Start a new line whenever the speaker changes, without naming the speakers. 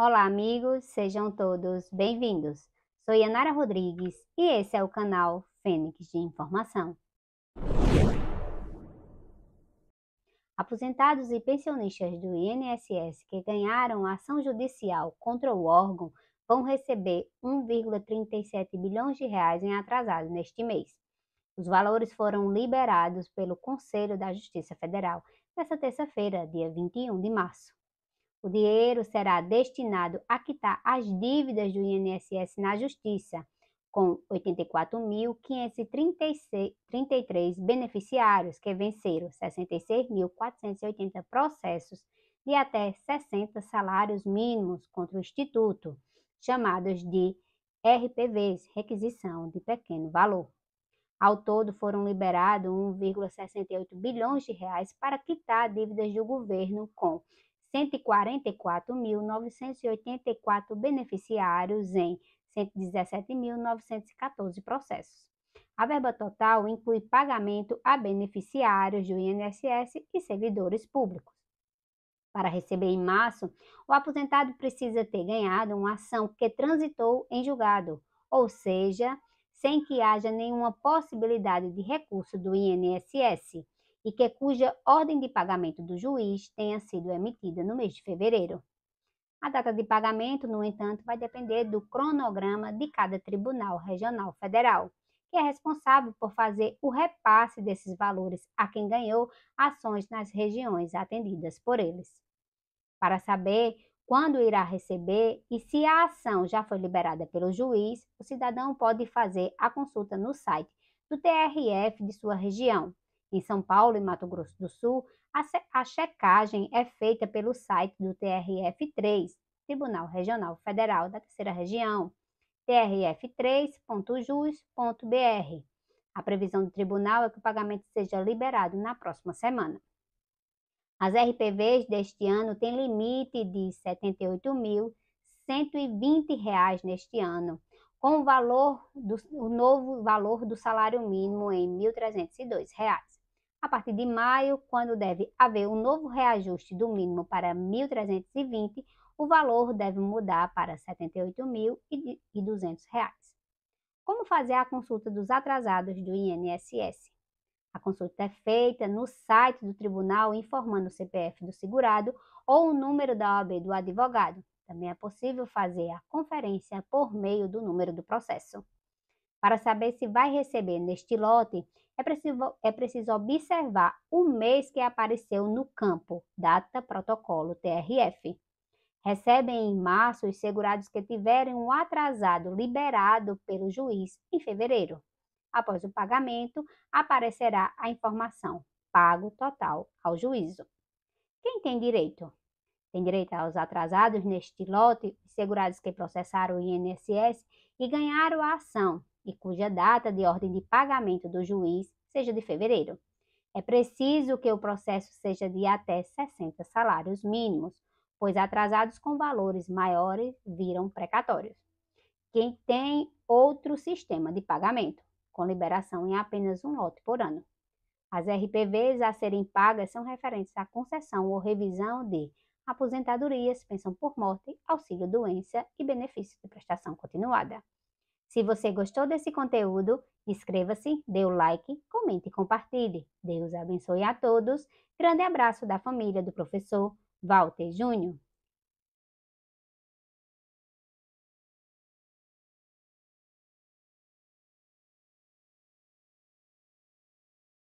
Olá, amigos, sejam todos bem-vindos. Sou Yanara Rodrigues e esse é o canal Fênix de Informação. Aposentados e pensionistas do INSS que ganharam ação judicial contra o órgão vão receber 1,37 bilhões de reais em atrasado neste mês. Os valores foram liberados pelo Conselho da Justiça Federal nesta terça-feira, dia 21 de março. O dinheiro será destinado a quitar as dívidas do INSS na Justiça, com 84.533 beneficiários que venceram 66.480 processos de até 60 salários mínimos contra o Instituto, chamados de RPVs, requisição de pequeno valor. Ao todo foram liberados 1,68 bilhões de reais para quitar dívidas do governo com 144.984 beneficiários em 117.914 processos. A verba total inclui pagamento a beneficiários do INSS e servidores públicos. Para receber em março, o aposentado precisa ter ganhado uma ação que transitou em julgado, ou seja, sem que haja nenhuma possibilidade de recurso do INSS e que cuja ordem de pagamento do juiz tenha sido emitida no mês de fevereiro. A data de pagamento, no entanto, vai depender do cronograma de cada Tribunal Regional Federal, que é responsável por fazer o repasse desses valores a quem ganhou ações nas regiões atendidas por eles. Para saber quando irá receber e se a ação já foi liberada pelo juiz, o cidadão pode fazer a consulta no site do TRF de sua região em São Paulo e Mato Grosso do Sul, a checagem é feita pelo site do TRF3, Tribunal Regional Federal da Terceira Região, trf3.jus.br. A previsão do tribunal é que o pagamento seja liberado na próxima semana. As RPVs deste ano têm limite de R$ 78.120 neste ano, com o valor do o novo valor do salário mínimo em R$ 1.302. A partir de maio, quando deve haver um novo reajuste do mínimo para 1.320, o valor deve mudar para R$ 78.200. Como fazer a consulta dos atrasados do INSS? A consulta é feita no site do tribunal informando o CPF do segurado ou o número da OAB do advogado. Também é possível fazer a conferência por meio do número do processo. Para saber se vai receber neste lote, é preciso, é preciso observar o mês que apareceu no campo, data, protocolo, TRF. Recebem em março os segurados que tiverem um atrasado liberado pelo juiz em fevereiro. Após o pagamento, aparecerá a informação pago total ao juízo. Quem tem direito? Tem direito aos atrasados neste lote, segurados que processaram o INSS e ganharam a ação e cuja data de ordem de pagamento do juiz seja de fevereiro. É preciso que o processo seja de até 60 salários mínimos, pois atrasados com valores maiores viram precatórios. Quem tem outro sistema de pagamento, com liberação em apenas um lote por ano. As RPVs a serem pagas são referentes à concessão ou revisão de aposentadorias, pensão por morte, auxílio doença e benefício de prestação continuada. Se você gostou desse conteúdo, inscreva-se, dê o like, comente e compartilhe. Deus abençoe a todos. Grande abraço da família do professor Walter Júnior.